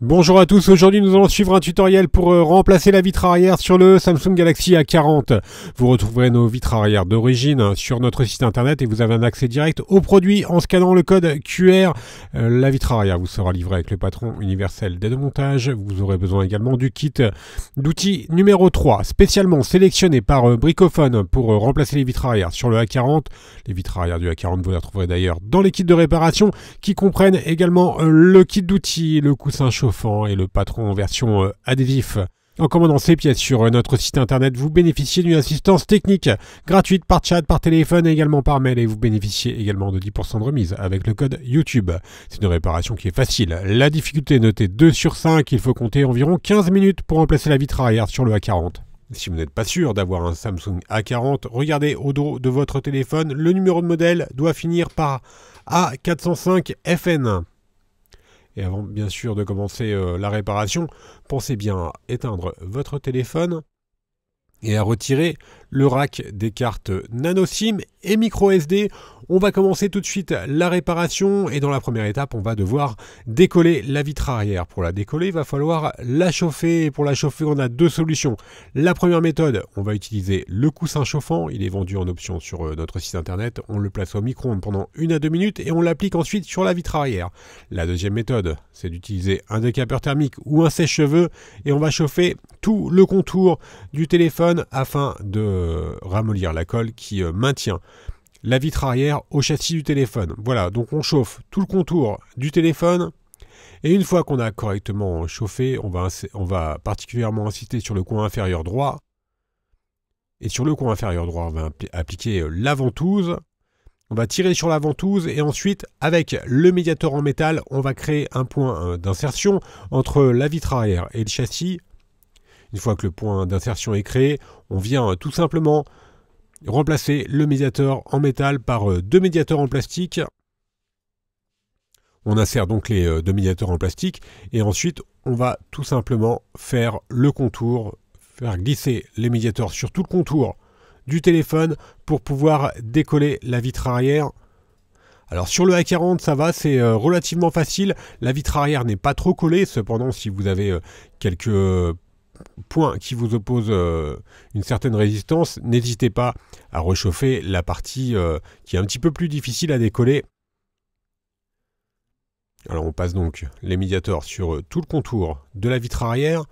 Bonjour à tous, aujourd'hui nous allons suivre un tutoriel pour euh, remplacer la vitre arrière sur le Samsung Galaxy A40. Vous retrouverez nos vitres arrière d'origine hein, sur notre site internet et vous avez un accès direct au produit en scannant le code QR. Euh, la vitre arrière vous sera livrée avec le patron universel d'aide au montage. Vous aurez besoin également du kit d'outils numéro 3, spécialement sélectionné par euh, Bricophone pour remplacer les vitres arrière sur le A40. Les vitres arrière du A40 vous les retrouverez d'ailleurs dans les kits de réparation qui comprennent également le kit d'outils, le coussin chaud et le patron en version euh, adhésif. En commandant ces pièces sur euh, notre site internet, vous bénéficiez d'une assistance technique gratuite par chat, par téléphone et également par mail et vous bénéficiez également de 10% de remise avec le code YouTube. C'est une réparation qui est facile. La difficulté est notée 2 sur 5, il faut compter environ 15 minutes pour remplacer la vitre arrière sur le A40. Si vous n'êtes pas sûr d'avoir un Samsung A40, regardez au dos de votre téléphone, le numéro de modèle doit finir par A405FN. Et avant bien sûr de commencer euh, la réparation, pensez bien à éteindre votre téléphone, et à retirer le rack des cartes nano SIM et micro SD On va commencer tout de suite la réparation et dans la première étape, on va devoir décoller la vitre arrière. Pour la décoller, il va falloir la chauffer. Et pour la chauffer, on a deux solutions. La première méthode, on va utiliser le coussin chauffant. Il est vendu en option sur euh, notre site internet. On le place au micro-ondes pendant une à deux minutes et on l'applique ensuite sur la vitre arrière. La deuxième méthode, c'est d'utiliser un décapeur thermique ou un sèche-cheveux et on va chauffer tout le contour du téléphone afin de euh, ramollir la colle qui euh, maintient la vitre arrière au châssis du téléphone. Voilà, donc on chauffe tout le contour du téléphone. Et une fois qu'on a correctement chauffé, on va, on va particulièrement insister sur le coin inférieur droit. Et sur le coin inférieur droit, on va appliquer euh, la ventouse. On va tirer sur la ventouse et ensuite, avec le médiateur en métal, on va créer un point d'insertion entre la vitre arrière et le châssis une fois que le point d'insertion est créé, on vient euh, tout simplement remplacer le médiateur en métal par euh, deux médiateurs en plastique. On insère donc les euh, deux médiateurs en plastique et ensuite on va tout simplement faire le contour, faire glisser les médiateurs sur tout le contour du téléphone pour pouvoir décoller la vitre arrière. Alors sur le A40 ça va, c'est relativement facile, la vitre arrière n'est pas trop collée, cependant si vous avez quelques Point qui vous oppose euh, une certaine résistance, n'hésitez pas à rechauffer la partie euh, qui est un petit peu plus difficile à décoller. Alors on passe donc les médiateurs sur euh, tout le contour de la vitre arrière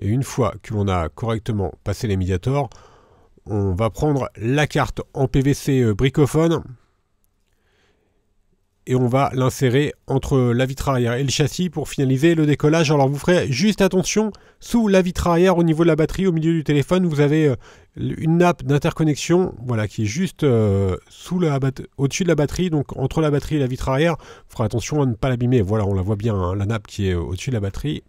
et une fois que l'on a correctement passé les médiateurs, on va prendre la carte en PVC bricophone et on va l'insérer entre la vitre arrière et le châssis pour finaliser le décollage. Alors vous ferez juste attention, sous la vitre arrière au niveau de la batterie, au milieu du téléphone, vous avez euh, une nappe d'interconnexion voilà, qui est juste euh, au-dessus de la batterie, donc entre la batterie et la vitre arrière. Il ferez attention à ne pas l'abîmer. Voilà, on la voit bien, hein, la nappe qui est au-dessus de la batterie.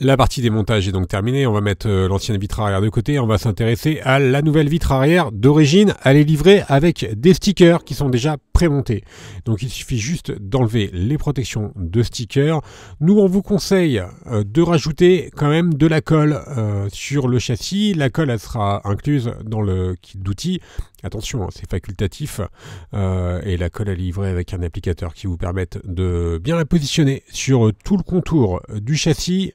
La partie des montages est donc terminée, on va mettre euh, l'ancienne vitre arrière de côté, on va s'intéresser à la nouvelle vitre arrière d'origine, elle est livrée avec des stickers qui sont déjà prémontés. Donc il suffit juste d'enlever les protections de stickers. Nous on vous conseille euh, de rajouter quand même de la colle euh, sur le châssis, la colle elle sera incluse dans le kit d'outils. Attention, hein, c'est facultatif et la colle est livrée avec un applicateur qui vous permet de bien la positionner sur tout le contour du châssis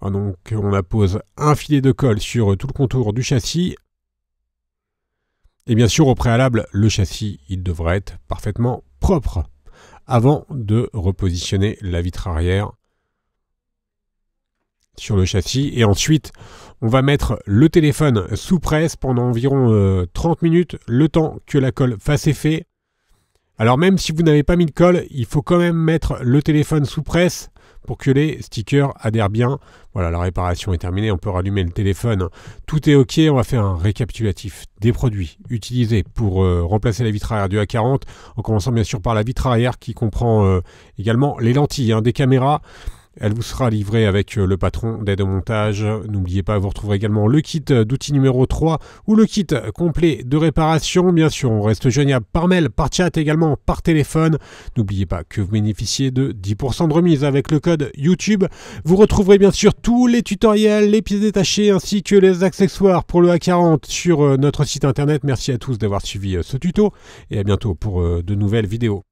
ah, donc on appose un filet de colle sur euh, tout le contour du châssis. Et bien sûr, au préalable, le châssis, il devrait être parfaitement propre avant de repositionner la vitre arrière sur le châssis. Et ensuite, on va mettre le téléphone sous presse pendant environ 30 euh, minutes, le temps que la colle fasse effet. Alors même si vous n'avez pas mis de colle, il faut quand même mettre le téléphone sous presse pour que les stickers adhèrent bien. Voilà, la réparation est terminée, on peut rallumer le téléphone. Tout est OK, on va faire un récapitulatif des produits utilisés pour euh, remplacer la vitre arrière du A40, en commençant bien sûr par la vitre arrière qui comprend euh, également les lentilles hein, des caméras. Elle vous sera livrée avec euh, le patron d'aide au montage. N'oubliez pas, vous retrouverez également le kit euh, d'outils numéro 3 ou le kit complet de réparation. Bien sûr, on reste joignable par mail, par chat également, par téléphone. N'oubliez pas que vous bénéficiez de 10% de remise avec le code YouTube. Vous retrouverez bien sûr tous les tutoriels, les pièces détachées ainsi que les accessoires pour le A40 sur euh, notre site internet. Merci à tous d'avoir suivi ce tuto et à bientôt pour de nouvelles vidéos.